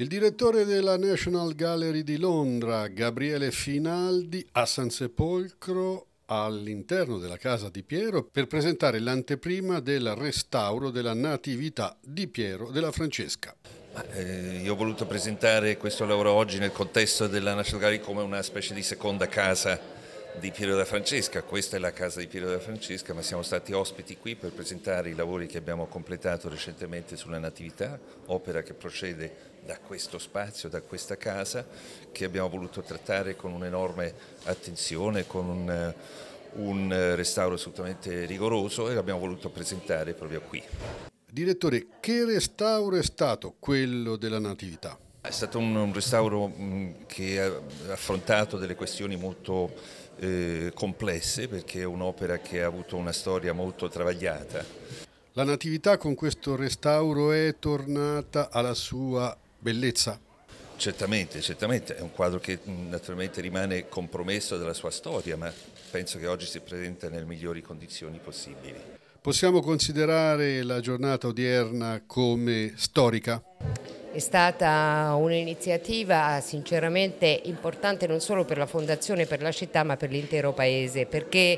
Il direttore della National Gallery di Londra, Gabriele Finaldi, a San Sepolcro all'interno della casa di Piero per presentare l'anteprima del restauro della Natività di Piero della Francesca. Eh, io ho voluto presentare questo lavoro oggi nel contesto della National Gallery come una specie di seconda casa di Piero da Francesca, questa è la casa di Piero da Francesca, ma siamo stati ospiti qui per presentare i lavori che abbiamo completato recentemente sulla Natività, opera che procede da questo spazio, da questa casa, che abbiamo voluto trattare con un'enorme attenzione, con un, eh, un restauro assolutamente rigoroso e l'abbiamo voluto presentare proprio qui. Direttore, che restauro è stato quello della Natività? È stato un, restauro mm, che ha affrontato delle questioni molto eh, complesse perché è un'opera che ha avuto una storia molto travagliata. La Natività con questo restauro è tornata alla sua bellezza? Certamente, certamente, è un quadro che mm, naturalmente rimane compromesso dalla sua storia, ma penso che oggi si presenta nelle migliori condizioni possibili. Possiamo considerare la giornata odierna come storica? È stata un'iniziativa sinceramente importante non solo per la Fondazione, per la città ma per l'intero Paese perché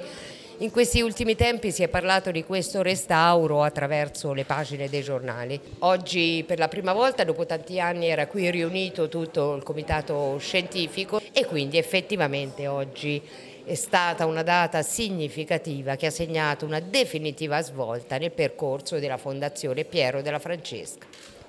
in questi ultimi tempi si è parlato di questo restauro attraverso le pagine dei giornali. Oggi per la prima volta dopo tanti anni era qui riunito tutto il comitato scientifico e quindi effettivamente oggi è stata una data significativa che ha segnato una definitiva svolta nel percorso della Fondazione Piero della Francesca.